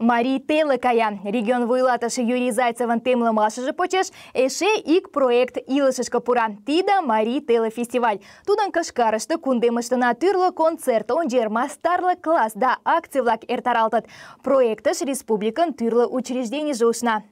Мари телі кая. Регион вуйлатышы Юрий Зайцеван темлы машыжы почеш, эше ик проект илышышка пура. Тида Мари телі фестиваль. Тудан кашкарышты кундемыштына түрлі концерт, он жерма класс да влак эртаралтыд. Проектыш республикан түрлі учреждений жоушна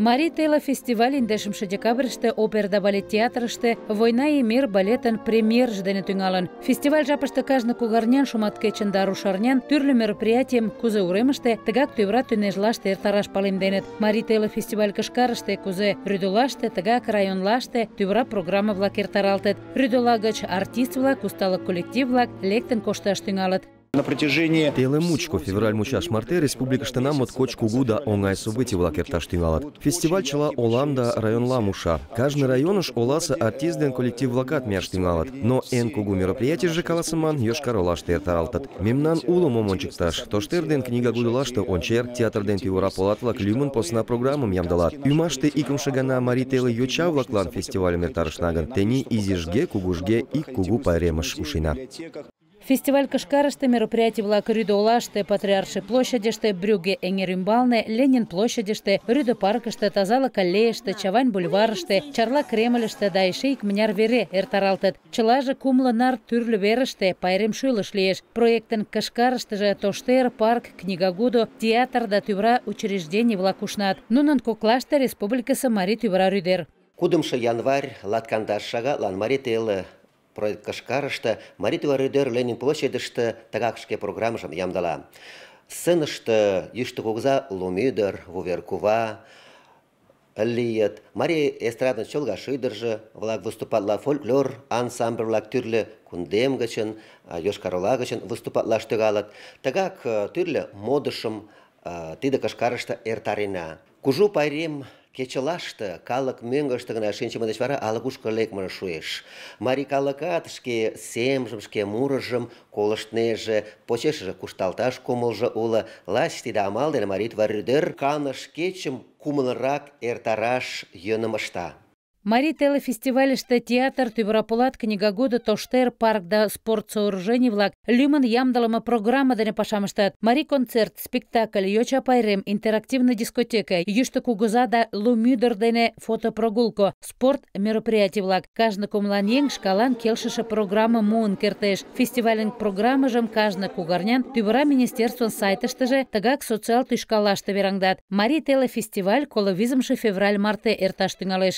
мари тейла фестиваль индешімші декабрьште оперда балет театрыште война и мир балетен премьер ждене фестиваль жапышты кажны кугарнян шуматкечын дару рушарнян түрлі мероприятием кузе уремыште тыгак тӧвра тӱнежлаште эртараш палемденыт мари тейла фестиваль кышкарыште кузе рюдулаште тыгак районлаште тӱвра программа-влак эртаралтыт рӱдола гыч артист-влак усталык коллектив-влак лектын кошташ На протяжении... Теле Мучко, февраль мучаш марте, республика штанам от кочку гуда оңай событий лакер таштиналат. Фестиваль чела Оланда район Ламуша. Каждый район уж Оласа артизден коллектив лакат мяштиналат. Но эн кугу мероприятий же каласыман йошкар Олаш терталтат. Мемнан улу момончикташ. Тоштерден книга гудула что он гудулашты ончер театрден тюра полатлак люмын посна программам ямдалат. Юмашты икымшы гана Мари Теле йочавлаклан фестиваль мертарышнагын. Тени изижге, кугужге и кугу паремаш ушина. Фестиваль кышкарышты мероприятий влак Рюда Улашты, Патриарши площадишты, Брюге Энгеримбалны, Ленин площадишты, Рюдо Паркышты, Тазала Каллеешты, Чавань бульварышты, Чарла Кремльышты, Дайшейк Мняр Вере, Эртаралтыт, Чылажы Кумлы Нар Түрлі Верышты, Пайрем лиеш. Проектын Кашкарышты же Тоштер, Парк, Книгагуду, Театр да Тюбра учреждений влакушнат. Нунын коклашты Республика Мари Тюбра Рюдер. Кудымшы январь, латкандашшага ланмари телы, проект Кашкарышты, Маритва Рыдер Ленин площадьышты тагакшке программжым ямдала. Сынышты Ишты Кугза Лумидер, Вуверкува, лийыт. Мария эстрадын чолга шыдыржы, влак выступатла фольклор, ансамбль-влак тӱрлӧ кундем гычын, Йошкар-Ола гычын выступатлаш Тагак Тыгак э, тӱрлӧ модышым э, тиде кышкарыште эртарина. Кужу пайрем кечылаште калык мӧҥгыштӧ гына шинчыме деч вара ала-кушко лекмыже шуэш. Марий калыкат шке семжым, шке мурыжым колыштнеже, почешыже кушталташ кумылжо уло. Лач тиде амал дене марий тваррӱдер каныш кечым кумылрак эртараш йӧным ышта. Мари теле фестивалеште театр Тюбрапулат книгагода Тоштер паркда спорт сооружений влаг лӱмын ямдылыме программа дене штат Мари концерт, спектакль, йоча пайрем, интерактивная дискотека, йӱштӧ кугыза да лу мӱдыр дене фотопрогулко, спорт мероприятий влаг Кажне кумлан шкалан келшыше программа муын кертеш. Фестивален программыжым кажне кугарнян сайта министерствын сайтыштыже тыгак социал ты шкала тӱшкалаште вераҥдат. Мари теле фестиваль коло визымше февраль марте эрташ тӱҥалеш.